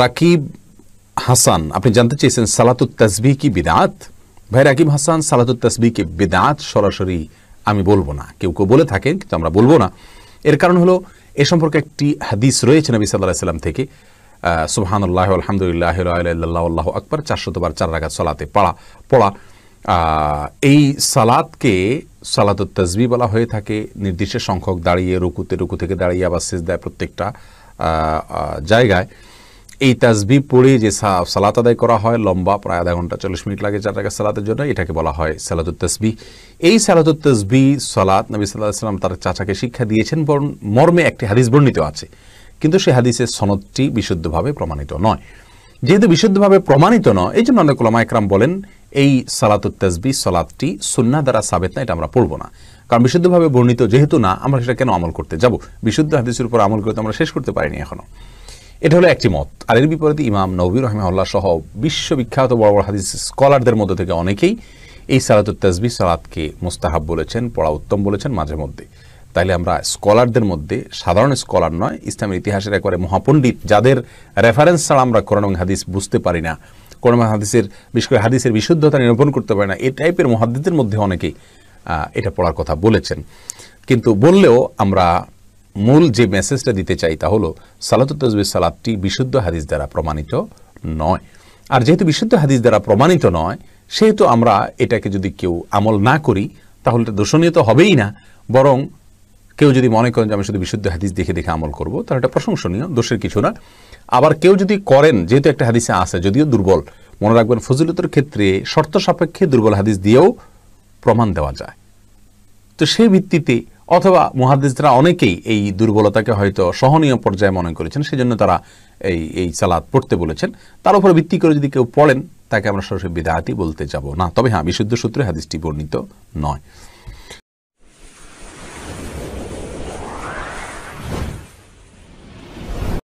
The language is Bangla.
রাকিব হাসান আপনি জানতে চেয়েছেন সালাতুত তসবি কি বিদাত ভাই রাকিব হাসান সালাতুত তসবি কি বিদাত সরাসরি আমি বলবো না কেউ কেউ বলে থাকেন কিন্তু আমরা বলবো না এর কারণ হলো এ সম্পর্কে একটি হাদিস রয়েছে নবী সাল্লাহ সাল্লাম থেকে আল্লাহ আলহামদুলিল্লাহ আল্লাহ আকবর বার চার রাগাত সালাতে পড়া পড়া এই সালাতকে সালাদুত তসবি বলা হয়ে থাকে নির্দিষ্ট সংখ্যক দাঁড়িয়ে রুকুতে রুকু থেকে দাঁড়িয়ে আবার শেষ দেয় প্রত্যেকটা জায়গায় এই তাজবি পড়ে যে সালাত আদায় করা হয় লম্বা প্রায় আধা ঘন্টা চল্লিশ মিনিট লাগে চার টাকা সালাতের জন্য এটাকে বলা হয় সালাতুত তসবি এই সালাতুত তসবি সালাত নবী সাল্লাহ সাল্লাম তার চাচাকে শিক্ষা দিয়েছেন বরং মর্মে একটি হাদিস বর্ণিত আছে কিন্তু সে হাদিসের সনদটি বিশুদ্ধভাবে প্রমাণিত নয় যেহেতু বিশুদ্ধভাবে প্রমাণিত নয় এই জন্য অনেক ওলামা একরাম বলেন এই সালাতুত তসবি সলাদটি সুন্না দ্বারা সাবেত না এটা আমরা পড়ব না কারণ বিশুদ্ধভাবে বর্ণিত যেহেতু না আমরা সেটা কেন আমল করতে যাব বিশুদ্ধ হাদিসের উপর আমল করতে আমরা শেষ করতে পারিনি এখনও এটা হলো একটি মত আর এর বিপরীতে ইমাম নবী রহমাউল্লাহ সহ বিশ্ববিখ্যাত বড় বড় হাদিস স্কলারদের মধ্যে থেকে অনেকেই এই সালাত তাজবি সালাদকে মুস্তাহাব বলেছেন পড়া উত্তম বলেছেন মাঝে মধ্যে তাইলে আমরা স্কলারদের মধ্যে সাধারণ স্কলার নয় ইসলামের ইতিহাসের একবারে মহাপণ্ডিত যাদের রেফারেন্স ছাড়া আমরা কোরআন হাদিস বুঝতে পারি না কোরআন হাদিসের বিশেষ করে হাদিসের বিশুদ্ধতা নিরূপণ করতে পারি না এই টাইপের মহাদ্দিদের মধ্যে অনেকেই এটা পড়ার কথা বলেছেন কিন্তু বললেও আমরা মূল যে মেসেজটা দিতে চাই তা হল সালাতুল তসবির সালাদটি বিশুদ্ধ হাদিস দ্বারা প্রমাণিত নয় আর যেহেতু বিশুদ্ধ হাদিস দ্বারা প্রমাণিত নয় সেহেতু আমরা এটাকে যদি কেউ আমল না করি তাহলে এটা দোষণীয় তো হবেই না বরং কেউ যদি মনে করেন যে আমি শুধু বিশুদ্ধ হাদিস দেখে দেখে আমল করব তাহলে এটা প্রশংসনীয় দোষের কিছু না আবার কেউ যদি করেন যেহেতু একটা হাদিসে আছে যদিও দুর্বল মনে রাখবেন ফজিলতর ক্ষেত্রে শর্ত সাপেক্ষে দুর্বল হাদিস দিয়েও প্রমাণ দেওয়া যায় তো সেই ভিত্তিতে অথবা মুহাদ্দিসরা অনেকেই এই দুর্বলতাকে হয়তো সহনীয় পর্যায়ে মনে করেছেন সেজন্য তারা এই এই সালাদ পড়তে বলেছেন তার উপর ভিত্তি করে যদি কেউ পড়েন তাকে আমরা সরাসরি বিদায়াতি বলতে যাব না তবে হ্যাঁ বিশুদ্ধ সূত্রে হাদিসটি বর্ণিত নয়